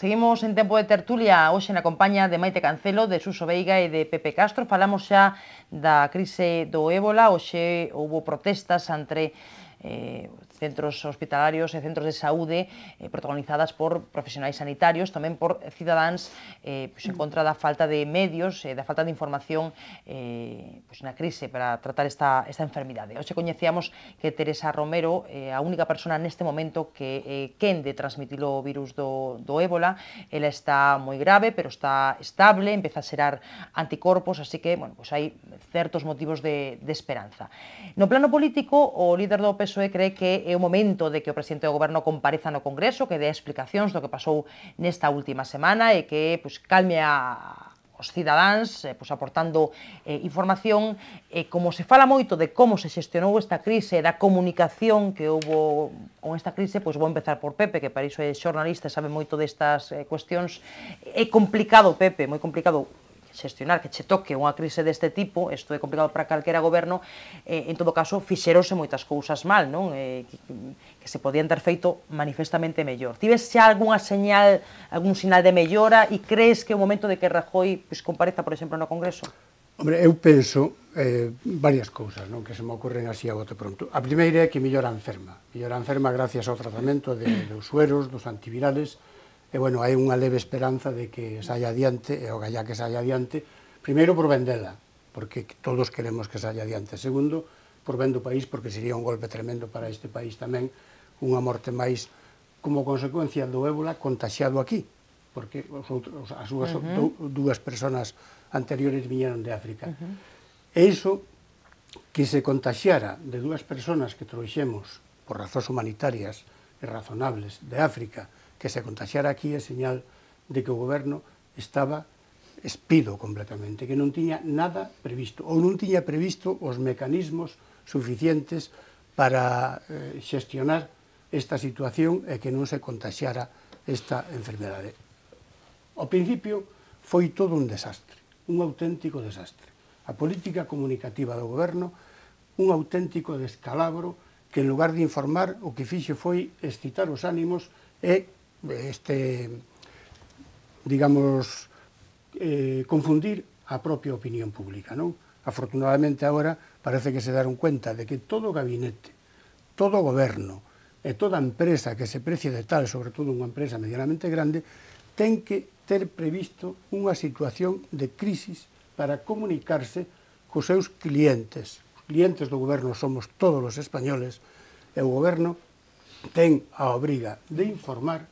Seguimos en tempo de tertulia hoxe na compañía de Maite Cancelo, de Suso Veiga e de Pepe Castro. Falamos xa da crise do ébola, hoxe houve protestas entre eh, centros hospitalarios e centros de saúde eh, protagonizadas por profesionais sanitarios, tamén por cidadáns eh, pues, en contra da falta de medios, eh, da falta de información eh, pois, na crise para tratar esta, esta enfermidade. Hoxe coñecíamos que Teresa Romero, eh, a única persona neste momento que eh, quen de transmitir o virus do, do ébola, ela está moi grave, pero está estable, empeza a xerar anticorpos, así que, bueno, pois hai certos motivos de, de esperanza. No plano político, o líder do PSOE cree que é o momento de que o presidente do goberno compareza no Congreso, que dé explicacións do que pasou nesta última semana e que pues, pois, calme a, os cidadáns eh, pois, aportando eh, información eh, como se fala moito de como se xestionou esta crise e da comunicación que houve con esta crise, pois vou empezar por Pepe, que para iso é xornalista, sabe moito destas eh, cuestións. É complicado, Pepe, moi complicado xestionar que che toque unha crise deste tipo, isto é complicado para calquera goberno, eh, en todo caso fixeronse moitas cousas mal, non? Eh, que, que se podían ter feito manifestamente mellor. Tives xa algunha señal, algún sinal de mellora e crees que é o momento de que Rajoy pois, compareza, por exemplo, no Congreso? Hombre, eu penso eh, varias cousas non que se me ocorren así a bote pronto. A primeira é que mellora enferma. Mellora enferma gracias ao tratamento de, dos sueros, dos antivirales, e, bueno, hai unha leve esperanza de que saia adiante, e o gallá que saia adiante, primeiro por vendela, porque todos queremos que saia adiante. Segundo, por vendo o país, porque sería un golpe tremendo para este país tamén, unha morte máis como consecuencia do ébola contaxiado aquí, porque os outros, as súas uh -huh. dúas personas anteriores viñeron de África. Uh -huh. E iso que se contaxiara de dúas personas que trouxemos por razóns humanitarias e razonables de África que se contagiara aquí é señal de que o goberno estaba espido completamente, que non tiña nada previsto, ou non tiña previsto os mecanismos suficientes para eh, xestionar esta situación e que non se contagiara esta enfermedade. Ao principio foi todo un desastre, un auténtico desastre. A política comunicativa do goberno, un auténtico descalabro que en lugar de informar o que fixe foi excitar os ánimos e este, digamos, eh, confundir a propia opinión pública. Non? Afortunadamente agora parece que se daron cuenta de que todo gabinete, todo goberno e toda empresa que se precie de tal, sobre todo unha empresa medianamente grande, ten que ter previsto unha situación de crisis para comunicarse cos seus clientes. Os clientes do goberno somos todos os españoles e o goberno ten a obriga de informar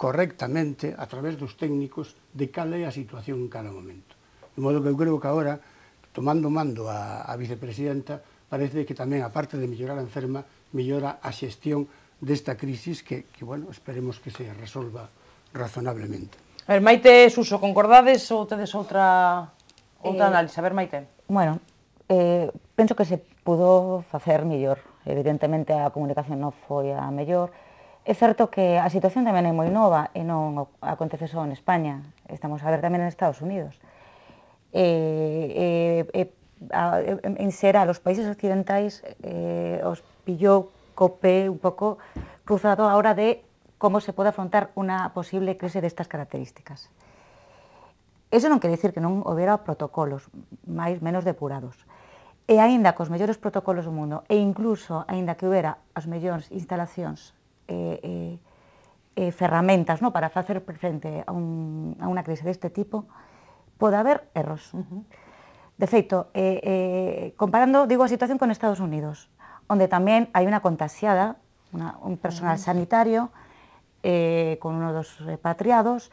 correctamente a través dos técnicos de cal é a situación en cada momento. De modo que eu creo que agora, tomando mando a, a vicepresidenta, parece que tamén, aparte de mellorar a enferma, mellora a xestión desta crisis que, que bueno, esperemos que se resolva razonablemente. A ver, Maite, Suso, concordades ou tedes outra, outra eh, análise? A ver, Maite. Bueno, eh, penso que se pudo facer mellor. Evidentemente, a comunicación non foi a mellor, Es cierto que a situación tamén é muy nova e non acontece só en España, estamos a ver también en Estados Unidos. E, e, e a, en países occidentales eh, os pillou copé un poco cruzado ahora de cómo se puede afrontar una posible de estas características. Eso no quiere decir que no hubiera protocolos máis menos depurados. E aínda los mellores protocolos del mundo, e incluso ainda que hubiera las mejores instalaciones eh, eh, eh, ferramentas ¿no? para hacer frente a, una crisis de este tipo, puede haber errores. De comparando, digo, a situación con Estados Unidos, donde también hay una contagiada, un personal sanitario, con uno dos repatriados,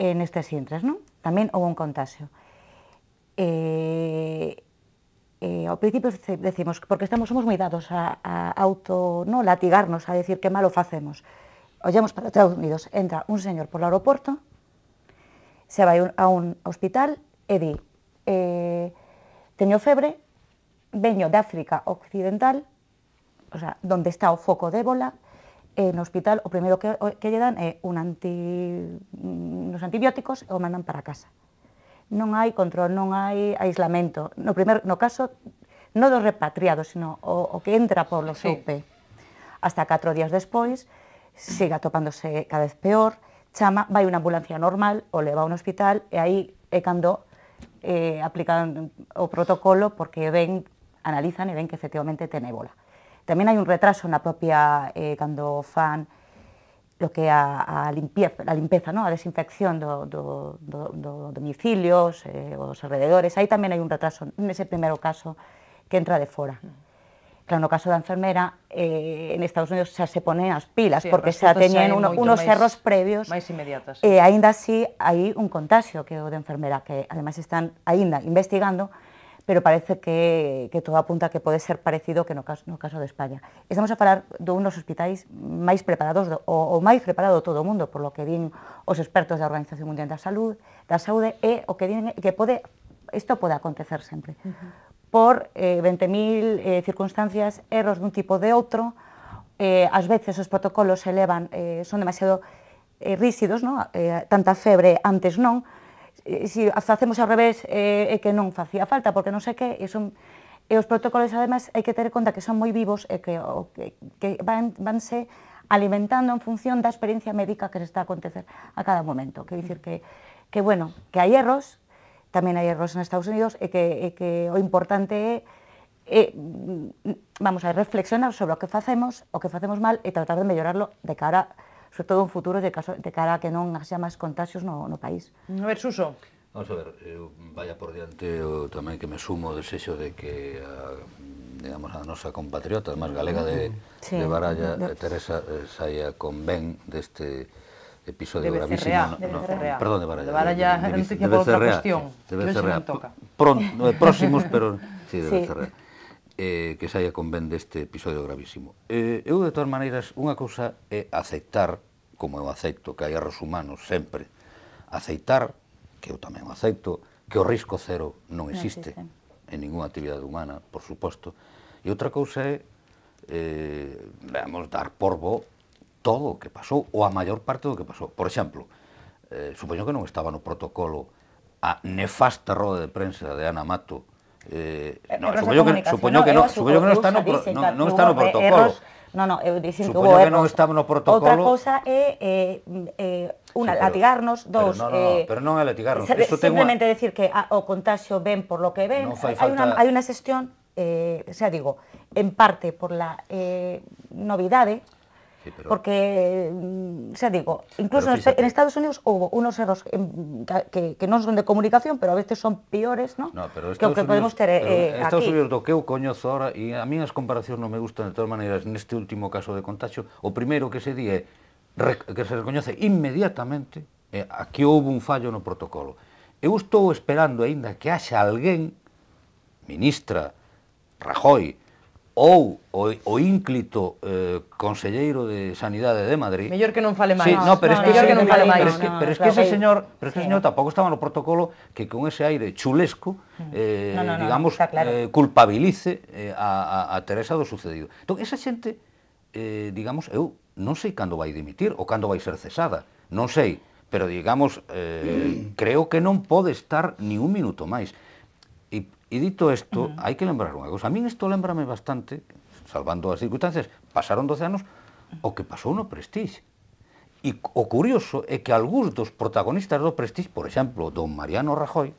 en este centro, no también hubo un contagio. Eh, al principio decimos, porque estamos, somos muy dados a, auto, no latigarnos, a decir qué malo hacemos. Ollamos para Estados Unidos, entra un señor por el aeropuerto, se va a un, hospital Eddie tenía eh, febre, vengo de África Occidental, o sea, donde está el foco de ébola, en eh, el hospital o primero que, le dan un mm, antibióticos e o mandan para casa. non hai control, non hai aislamento. No, primer, no caso, non dos repatriados, sino o, o que entra polo lo supe. Sí. Hasta catro días despois, siga topándose cada vez peor, chama, vai unha ambulancia normal, o leva a un hospital, e aí é cando eh, aplican o protocolo porque ven, analizan e ven que efectivamente ten ébola. Tamén hai un retraso na propia, eh, cando fan lo que a, a, limpieza, a ¿no? a desinfección de do, do, do domicilios, eh, alrededores, ahí también hay un retraso en ese primer caso que entra de fuera. Claro, en el caso de enfermera, eh, en Estados Unidos ya se ponen las pilas, porque ya tenían unos cerros previos. Más inmediatos. Eh, así hay un contagio que de enfermera, que además están aún investigando, pero parece que, todo apunta que puede ser parecido que no caso, no caso de España. Estamos a falar de unos hospitais máis preparados o, más máis preparado todo el mundo, por lo que vienen los expertos la Organización Mundial la Salud, da Saúde, e o que que pode isto pode acontecer siempre. Por 20.000 eh, circunstancias, eh, circunstancias, erros un tipo de otro, a eh, veces los protocolos se elevan, son demasiado rígidos, no? tanta febre antes no, si facemos ao revés eh, eh, que non facía falta, porque non sei que, e, son, e os protocolos, ademais, hai que ter conta que son moi vivos e que, o, que, que van, vanse alimentando en función da experiencia médica que se está a acontecer a cada momento. Quer dicir que, que bueno, que hai erros, tamén hai erros en Estados Unidos, e que, e que o importante é e, vamos a reflexionar sobre o que facemos, o que facemos mal e tratar de mellorarlo de cara a sobre todo un futuro de, caso, de cara a que non haxa máis contagios no, no país. A ver, Suso. Vamos a ver, eu vaya por diante o tamén que me sumo o desexo de que a, ah, digamos, a nosa compatriota, máis galega de, sí. de Baralla, de... Eh, Teresa eh, saia con ben deste episodio de gravísimo. De BCRA. No, perdón, de Baralla. De Baralla, de, de, de, de, de, de de, outra cuestión. De BCRA. Pronto, próximos, pero sí, de sí. BCRA eh, que saia con ben deste episodio gravísimo. Eh, eu, de todas maneiras, unha cousa é aceitar, como eu acepto que hai erros humanos sempre, aceitar, que eu tamén acepto, que o risco cero non existe, non existe. en ninguna actividade humana, por suposto. E outra cousa é, eh, vamos, dar por bo todo o que pasou, ou a maior parte do que pasou. Por exemplo, eh, supoño que non estaba no protocolo a nefasta roda de prensa de Ana Mato Eh, no, supongo que, supongo que no, supongo que no está no, no, está no protocolo. No, no, eh, dicen que hubo que no está no protocolo. Outra cosa é eh, mm, eh, una, sí, pero, latigarnos, dos... Pero no, no, eh, pero non é latigarnos. Se, Eso simplemente tengo... decir que a, ah, o contagio ven por lo que ven. No hai, falta... una, hai una xestión, eh, xa digo, en parte por la eh, novidade, Sí, pero... Porque, mm, xa digo, incluso fíjate, en Estados Unidos houve unos erros que, que non son de comunicación, pero a veces son piores, ¿no? no pero Estados que o que podemos ter eh, Estados Unidos do que eu coñozo ahora, e a mí as comparacións non me gustan de todas maneiras, neste último caso de contagio, o primeiro que se di é que se recoñece inmediatamente eh, aquí houve un fallo no protocolo. Eu estou esperando aínda que haxa alguén, ministra, Rajoy, ou o, o ínclito eh, conselleiro de Sanidade de Madrid. Mellor que non fale máis. Sí, no, pero no, es que, no, que non fale máis. Pero es que, no, pero es que ese señor, pero es que sí. señor tampouco estaba no protocolo que con ese aire chulesco mm. eh, no, no, no, digamos claro. eh, culpabilice eh, a, a, a Teresa do sucedido. Entón, esa xente eh, digamos, eu non sei cando vai dimitir ou cando vai ser cesada, non sei, pero digamos, eh, creo que non pode estar ni un minuto máis. E dito isto, uh -huh. hai que lembrar unha cousa. A min isto lembrame bastante, salvando as circunstancias, pasaron 12 anos, o que pasou no Prestige. E o curioso é que algúns dos protagonistas do Prestige, por exemplo, don Mariano Rajoy,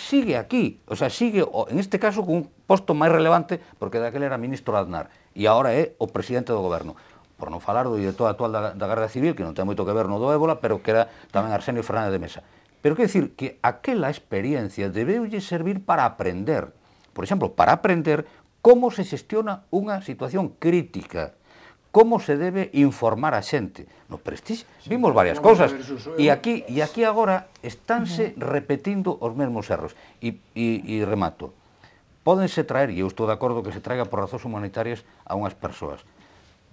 sigue aquí, o sea, sigue, en este caso, con un posto máis relevante, porque daquele era ministro Aznar, e agora é o presidente do goberno por non falar do director actual da, da Guardia Civil, que non ten moito que ver no do ébola, pero que era tamén Arsenio Fernández de Mesa. Pero quero decir que aquela experiencia debeulle servir para aprender, por exemplo, para aprender como se xestiona unha situación crítica, como se debe informar a xente. No Prestige vimos varias cousas e eh. aquí e aquí agora estánse repetindo os mesmos erros. E, e, e remato. Pódense traer, e eu estou de acordo que se traiga por razóns humanitarias a unhas persoas,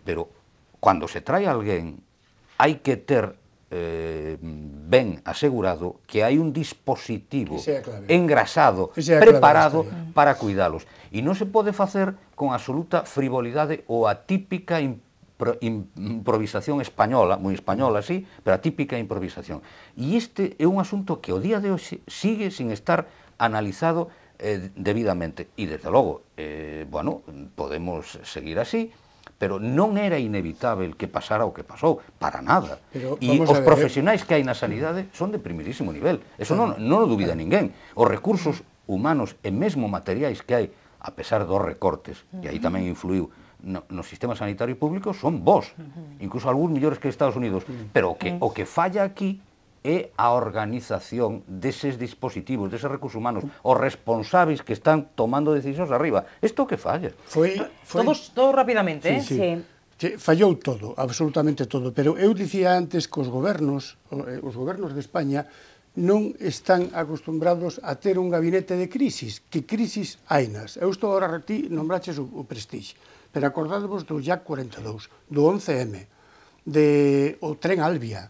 pero cando se trae alguén hai que ter eh, ben asegurado que hai un dispositivo engrasado, preparado para cuidalos. E non se pode facer con absoluta frivolidade ou a típica improvisación española, moi española, sí, pero a típica improvisación. E este é un asunto que o día de hoxe sigue sin estar analizado eh, debidamente. E, desde logo, eh, bueno, podemos seguir así, pero non era inevitável que pasara o que pasou, para nada. Pero, e os eh, profesionais que hai na sanidade son de primerísimo nivel, eso non, non o dubida ninguén. Os recursos humanos e mesmo materiais que hai, a pesar dos recortes, que aí tamén influiu no, no sistema sanitario público, son vos, incluso algúns millores que Estados Unidos. Pero o que, o que falla aquí é a organización deses dispositivos, deses recursos humanos, os responsáveis que están tomando decisións arriba. Isto que falla. Foi, ah, foi... Todos, todo rapidamente, sí, eh? Sí. sí. Fallou todo, absolutamente todo, pero eu dicía antes que os gobernos, eh, os gobernos de España, non están acostumbrados a ter un gabinete de crisis, que crisis hainas. Eu estou agora a ti, nombraches o, o Prestige, pero acordadvos do JAC 42, do 11M, de o tren Albia,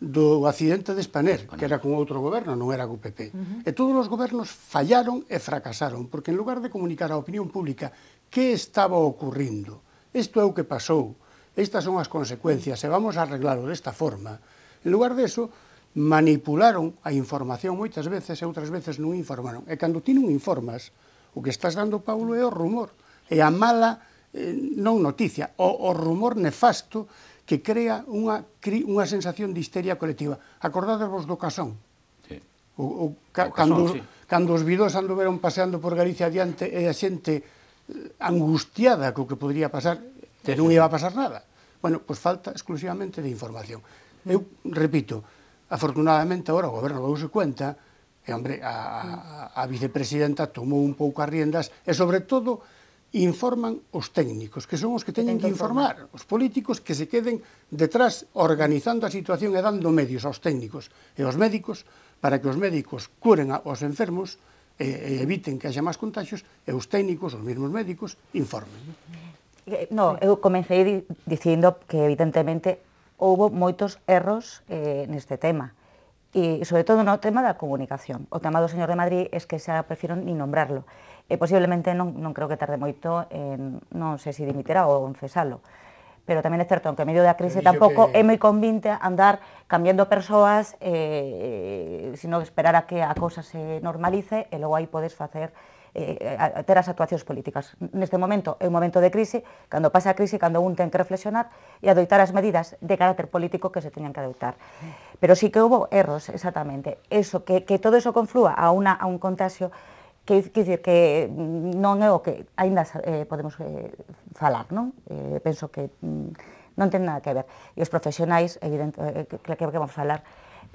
do accidente de Spanair, que era con outro goberno, non era co PP. Uh -huh. E todos os gobernos fallaron e fracasaron, porque en lugar de comunicar á opinión pública que estaba ocurrindo, isto é o que pasou, estas son as consecuencias, e vamos a arreglarlo desta forma, en lugar deso, manipularon a información moitas veces e outras veces non informaron. E cando ti non informas, o que estás dando, Paulo, é o rumor, é a mala, eh, non noticia, o, o rumor nefasto que crea unha, unha sensación de histeria colectiva. Acordadevos do casón. Sí. O, o, ca, o casón, cando, sí. cando os vidós anduveron paseando por Galicia adiante e a xente eh, angustiada co que podría pasar, que non iba a pasar nada. Bueno, pois falta exclusivamente de información. Eu repito, afortunadamente agora o goberno dou-se cuenta e, hombre, a, a, a vicepresidenta tomou un pouco as riendas e, sobre todo, informan os técnicos, que son os que teñen que informar, os políticos que se queden detrás organizando a situación e dando medios aos técnicos e aos médicos para que os médicos curen aos enfermos e, eviten que haxa máis contagios e os técnicos, os mesmos médicos, informen. Eh, no, eu comecei dicindo que evidentemente houbo moitos erros eh, neste tema e sobre todo no tema da comunicación. O tema do señor de Madrid é que xa prefiron ni nombrarlo. Eh, posiblemente no creo que tarde moito en, no sé si dimitirá o en Pero también es cierto, que en medio de crise tampoco, tampoco é moi convinte andar cambiando personas, eh, eh, sino esperar a que a cosa se normalice y e luego ahí podes hacer eh, actuaciones políticas. En este momento en un momento de crisis, cuando pasa a crise, cando un ten que reflexionar y e adoptar las medidas de carácter político que se tenían que adoptar. Pero sí que hubo erros, exactamente. Eso, que, todo eso conflúa a, una, a un contagio que, que, dicir, que non é o que aínda eh, podemos eh, falar, non? Eh, penso que mm, non ten nada que ver. E os profesionais, evidente, eh, que, que vamos falar,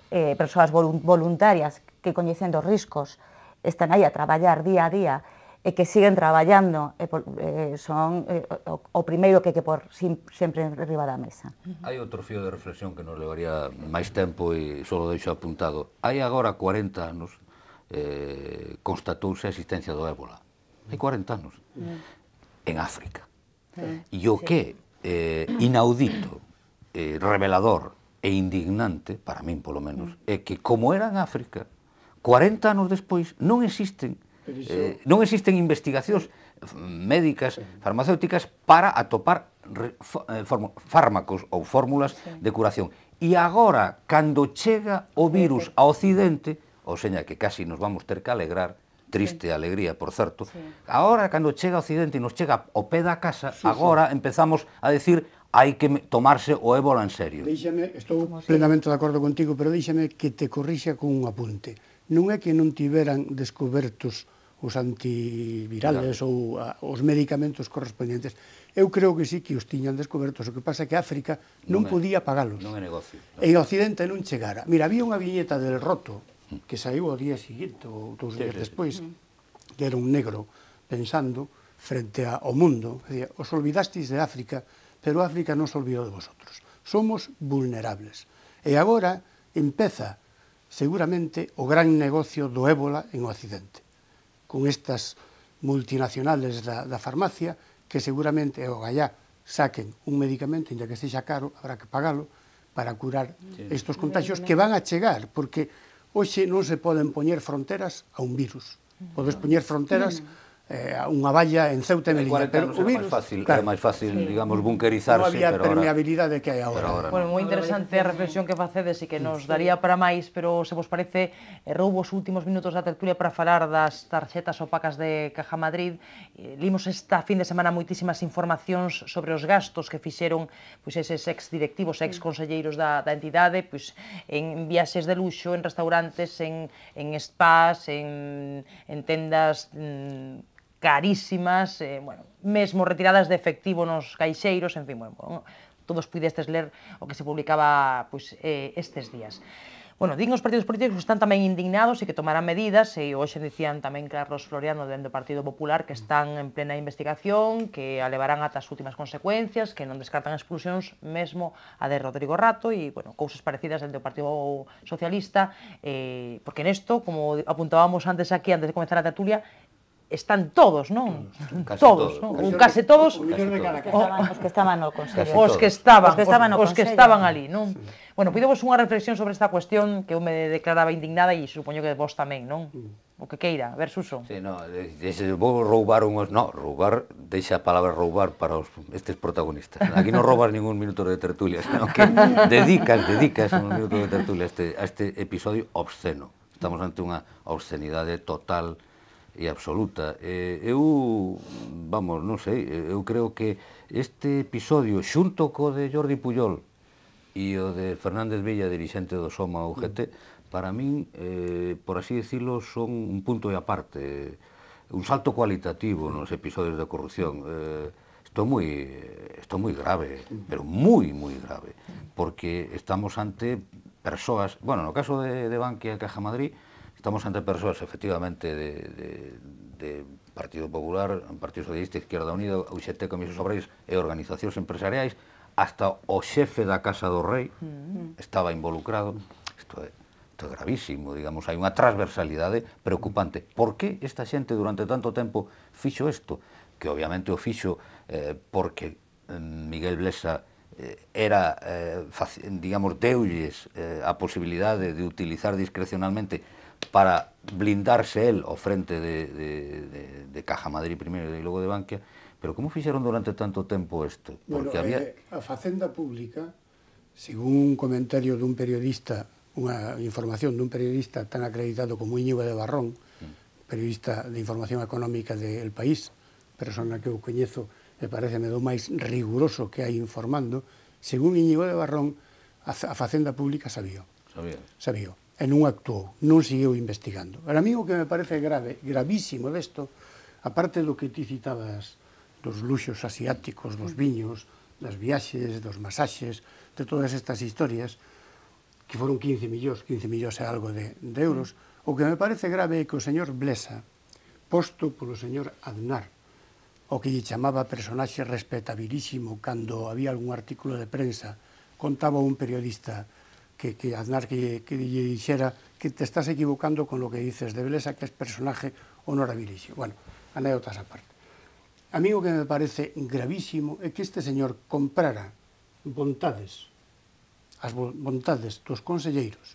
eh, persoas voluntarias que coñecendo os riscos están aí a traballar día a día e que siguen traballando e, eh, eh, son eh, o, o primeiro que que por sim, sempre arriba da mesa. Hai outro fío de reflexión que nos levaría máis tempo e só deixo apuntado. Hai agora 40 anos eh, constatouse a existencia do ébola. Hai 40 anos. Mm. En África. E o que eh, inaudito, eh, revelador e indignante, para min polo menos, mm. é que como era en África, 40 anos despois non existen eh, non existen investigacións médicas, farmacéuticas para atopar eh, fármacos ou fórmulas de curación. E agora, cando chega o virus ao Occidente, mm ou seña que casi nos vamos ter que alegrar, triste sí. alegría, por certo. Sí. Agora, cando chega o Occidente e nos chega o pé da casa, sí, agora sí. empezamos a decir hai que tomarse o ébola en serio. Díxame, estou plenamente de acordo contigo, pero díxame que te corrixa con un apunte. Non é que non tiveran descobertos os antivirales claro. ou a, ah, os medicamentos correspondentes. Eu creo que sí que os tiñan descobertos, o que pasa é que África non, non é, podía pagalos. Non é negocio. Non. o Occidente non chegara. Mira, había unha viñeta del roto que saiu ao día seguinte ou dous días despois, que mm. era un negro pensando frente ao mundo, decía, os olvidastes de África, pero África non se olvidou de vosotros. Somos vulnerables. E agora empeza seguramente o gran negocio do ébola en Occidente, con estas multinacionales da, da farmacia que seguramente o gallá saquen un medicamento, inda que sexa caro, habrá que pagalo, para curar sí. estos contagios que van a chegar, porque Hoxe non se poden poñer fronteras a un virus. Podes mm. poñer fronteras mm eh, unha valla en Ceuta e eh, Melilla. Pero o virus, era máis fácil, claro, era máis fácil, sí. digamos, bunkerizarse. Non había pero permeabilidade ahora, que hai agora. ahora bueno, no. moi interesante a reflexión que facedes e que nos daría para máis, pero se vos parece, eh, roubo os últimos minutos da tertulia para falar das tarxetas opacas de Caja Madrid. Eh, limos esta fin de semana moitísimas informacións sobre os gastos que fixeron pois, eses ex-directivos, ex-conselleiros da, da entidade, pois, en viaxes de luxo, en restaurantes, en, en spas, en, en tendas mm, carísimas, eh, bueno, mesmo retiradas de efectivo nos caixeiros, en fin, bueno, bueno todos pudestes ler o que se publicaba pois, eh, estes días. Bueno, din os partidos políticos que están tamén indignados e que tomarán medidas, e hoxe dicían tamén Carlos Floriano dentro do Partido Popular que están en plena investigación, que alevarán ata as últimas consecuencias, que non descartan expulsións, mesmo a de Rodrigo Rato, e, bueno, cousas parecidas dentro do Partido Socialista, eh, porque nesto, como apuntábamos antes aquí, antes de comenzar a tertulia, están todos, non? Casi todos, todos, non? Casi, case todos, todos. Oh. Os que estaban no Consello. Os que estaban, os que estaban, os, os que estaban ali, non? Sí. Bueno, pidovos unha reflexión sobre esta cuestión que eu me declaraba indignada e supoño que vos tamén, non? Mm. O que queira, a ver, Suso. Sí, no, ese, vou roubar unhos... No, roubar, deixa a palabra roubar para os, estes protagonistas. Aquí non roubas ningún minuto de tertulia, senón que dedicas, dedicas un minuto de tertulia a este, a este episodio obsceno. Estamos ante unha obscenidade total, e absoluta. Eh, eu, vamos, non sei, eu creo que este episodio xunto co de Jordi Puyol e o de Fernández Villa, dirixente do Soma UGT, para min, eh, por así decirlo, son un punto e aparte, un salto cualitativo nos episodios de corrupción. Eh, isto moi isto moi grave, pero moi moi grave, porque estamos ante persoas, bueno, no caso de, de Bankia e Caja Madrid, Estamos ante persoas, efectivamente, de, de, de Partido Popular, Partido Socialista, Izquierda Unida, UXT, Comisos Obreis e organizacións empresariais, hasta o xefe da Casa do Rei estaba involucrado. Isto é, isto é gravísimo, digamos, hai unha transversalidade preocupante. Por que esta xente durante tanto tempo fixo isto? Que obviamente o fixo eh, porque mm, Miguel Blesa eh, era, eh, digamos, deulles eh, a posibilidade de utilizar discrecionalmente para blindarse el o frente de, de, de, de Caja Madrid primeiro e logo de Bankia, pero como fixeron durante tanto tempo isto? Porque bueno, había... eh, a Facenda Pública, según un comentario dun periodista, unha información dun periodista tan acreditado como Íñigo de Barrón, mm. periodista de información económica del de país, persona que eu coñezo e me do máis riguroso que hai informando, según Íñigo de Barrón, a Facenda Pública sabía. Sabía. Sabía e non actuou, non seguiu investigando. Para mí o que me parece grave, gravísimo desto, aparte do que ti citabas dos luxos asiáticos, dos viños, das viaxes, dos masaxes, de todas estas historias, que foron 15 millóns, 15 millóns e algo de, de euros, mm. o que me parece grave é que o señor Blesa, posto polo señor Aznar, o que lle chamaba personaxe respetabilísimo cando había algún artículo de prensa, contaba un periodista que, que Aznar que, que lle dixera que te estás equivocando con lo que dices de Belesa, que es personaje honorabilísimo. Bueno, anécdotas aparte. A mí o que me parece gravísimo é que este señor comprara vontades, as vontades dos conselleiros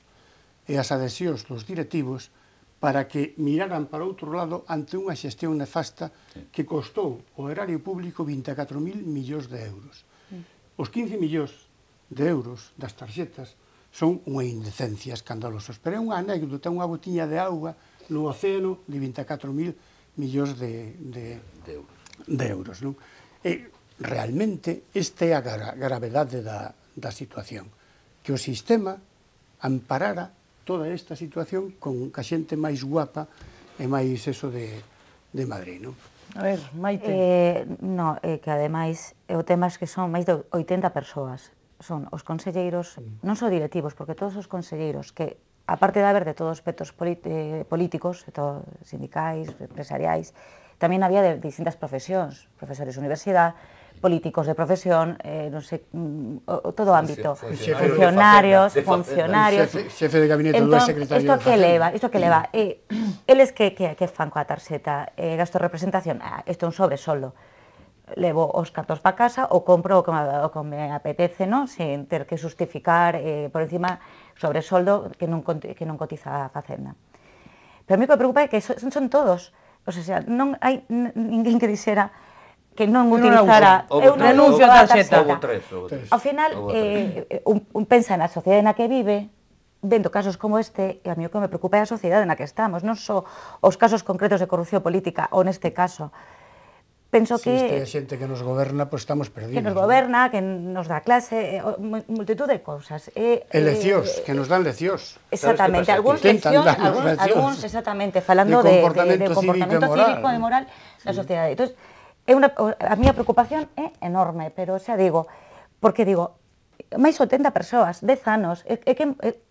e as adhesións dos directivos para que miraran para outro lado ante unha xestión nefasta que costou o erario público 24.000 millóns de euros. Mm. Os 15 millóns de euros das tarxetas son unha indecencia escandalosa. Pero é unha anécdota, unha botiña de auga no océano de 24.000 millóns de, de, de euros. De euros non? E realmente esta é a gra gravedade da, da situación. Que o sistema amparara toda esta situación con ca xente máis guapa e máis eso de, de Madrid, non? A ver, Maite. Eh, no, eh, que ademais, o tema é que son máis de 80 persoas son os conselleiros, non só directivos, porque todos os conselleiros que aparte de haber de todos os petos eh, políticos, de todo, sindicais, empresariais, tamén había de distintas profesións, profesores de universidade, políticos de profesión, eh, non sei, mm, todo todo ámbito, funcionarios, funcionarios, xefe de gabinete entón, secretario. Isto que leva, isto que leva, eh, eles que que que fan coa tarxeta, eh, gasto representación, ah, isto é un sobresoldo levo os cartos para casa ou compro o que, o que me apetece, non? sen ter que justificar eh, por encima sobre soldo que non, que non cotiza a Facenda. Pero a mí que me preocupa é que son, son todos, o sea, non hai ninguén que dixera que non utilizara eu no, renuncio a tarxeta. Houve Ao final eh, un, un pensa na sociedade na que vive, vendo casos como este, e a mí o que me preocupa é a sociedade na que estamos, non só os casos concretos de corrupción política ou neste caso, penso si que... Si xente que nos goberna, pois pues estamos perdidos. Que nos goberna, ¿no? que nos dá clase, eh, multitud de cousas. E, e lecións, eh, que nos dan leccións. Exactamente, algúns lecións, algúns, exactamente, falando de, de comportamento, de, de comportamento cívico e moral, moral sí. sociedade. Entón, é una, a miña preocupación é enorme, pero xa digo, porque digo, máis 80 persoas, 10 anos, é, é que é,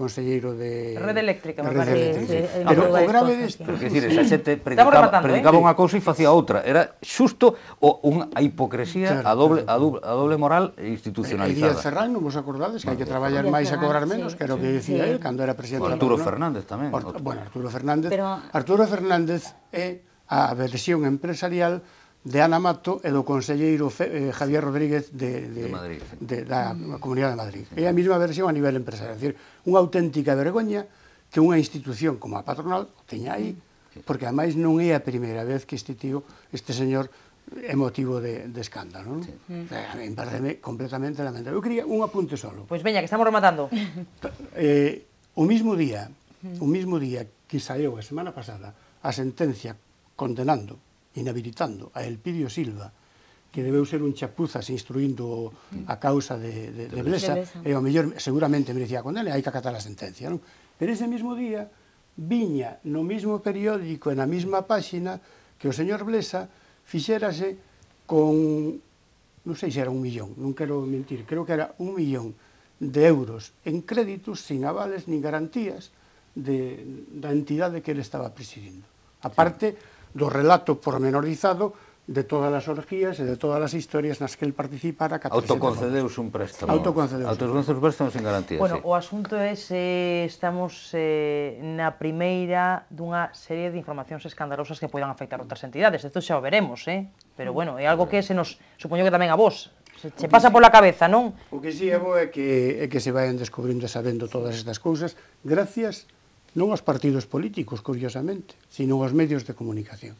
conselleiro de Rede Eléctrica, me parece. Sí, sí. Pero o grave disto, de que decir, esa xente predicaba, ¿eh? predicaba eh? unha cousa e facía outra, era xusto unha hipocresía claro, a doble claro. a doble, a doble moral institucionalizada. Díaz Ferrán, non vos acordades que hai que traballar máis a cobrar menos, sí, que era o que dicía sí. el cando era presidente. O Arturo Fernández tamén. Bueno, Arturo Fernández. Pero... Arturo Fernández é a versión empresarial de Ana Mato e do conselleiro Fe, eh, Javier Rodríguez de, de, de, Madrid, sí. de da mm. Comunidade de Madrid. Sí. É a mesma versión a nivel empresarial. É dicir, unha auténtica vergoña que unha institución como a patronal teña aí, mm. sí. porque ademais non é a primeira vez que este tío, este señor, é motivo de, de escándalo, non? Sí. Mm. Eh, pareceme completamente lamentable. Eu quería un apunte solo. Pois pues veña, que estamos rematando. Eh, o mismo día, mm. o mismo día que saiu a semana pasada a sentencia condenando inhabilitando a Elpidio Silva que debeu ser un chapuzas instruindo a causa de, de, de Blesa, e o mellor seguramente merecía a condena, hai que acatar a sentencia. Non? Pero ese mesmo día viña no mesmo periódico e na mesma páxina que o señor Blesa fixérase con, non sei se era un millón, non quero mentir, creo que era un millón de euros en créditos sin avales ni garantías de, da entidade que ele estaba presidindo. A sí do relato pormenorizado de todas as orgías e de todas as historias nas que el participara. Autoconcedeus un préstamo. Autoconcedeus. Autoconcedeus un préstamo sin garantía, Bueno, sí. o asunto é se eh, estamos eh, na primeira dunha serie de informacións escandalosas que poidan afectar outras entidades. Isto xa o veremos, eh? Pero bueno, é algo que se nos, supoño que tamén a vos, se che pasa pola cabeza, non? O que si sí é bo é que, é que se vayan descubrindo e sabendo todas estas cousas gracias a non os partidos políticos, curiosamente, sino os medios de comunicación.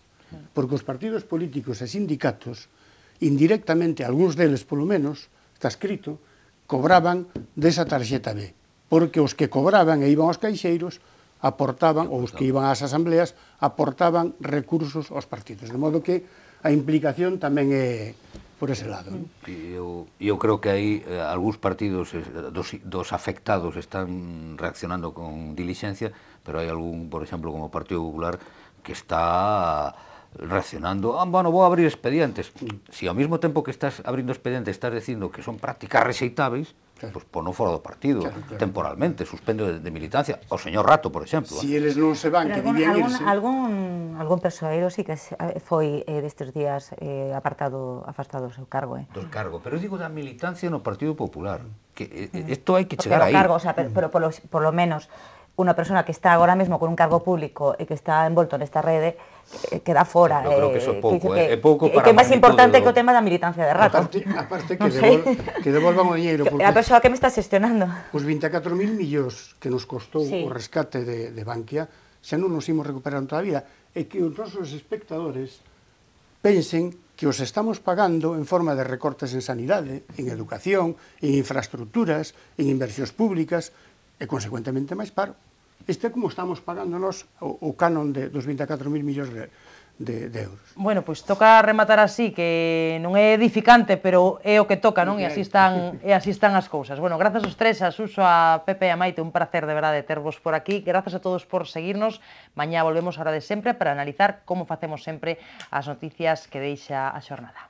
Porque os partidos políticos e sindicatos, indirectamente, algúns deles polo menos, está escrito, cobraban desa tarxeta B. Porque os que cobraban e iban aos caixeiros aportaban, ou os que iban ás asambleas, aportaban recursos aos partidos. De modo que a implicación tamén é, por ese lado. ¿no? Eu, eu creo que aí eh, algúns partidos eh, dos, dos afectados están reaccionando con diligencia, pero hai algún, por exemplo, como o Partido Popular, que está reaccionando, ah, bueno, vou abrir expedientes. Si ao mesmo tempo que estás abrindo expedientes estás dicindo que son prácticas rexeitáveis, claro. pois pono fora do partido claro, claro. temporalmente, suspendo de, de militancia o señor Rato, por exemplo. Si eles ¿eh? non se van, Pero que debían algún, irse. Algún, algún persoeiro sí que foi eh, eh destes días eh, apartado, afastado do seu cargo, eh. Do cargo, pero digo da militancia no Partido Popular, que isto eh, mm. hai que chegar aí. Cargo, o sea, pero, mm. pero por lo menos unha persona que está agora mesmo con un cargo público e que está envolto nesta rede eh, queda fora. Eu creo que iso é pouco, que, eh? é pouco para que é máis importante do... que o tema da militancia de rato. Aparte, aparte que, no devol, que devolvan o dinheiro. Porque a persoa que me está xestionando. Os 24.000 millóns que nos costou sí. o rescate de, de Bankia, xa non nos imos recuperando todavía, e que os nosos espectadores pensen que os estamos pagando en forma de recortes en sanidade, en educación, en infraestructuras, en inversións públicas, e, consecuentemente, máis paro. Este é como estamos pagándonos o, o canon de, dos 24.000 millóns de, de, de euros. Bueno, pois pues, toca rematar así, que non é edificante, pero é o que toca, non? E así están, e así están as cousas. Bueno, grazas aos tres, a Suso, a Pepe e a Maite, un placer de verdade tervos por aquí. Grazas a todos por seguirnos. Mañá volvemos a hora de sempre para analizar como facemos sempre as noticias que deixa a xornada.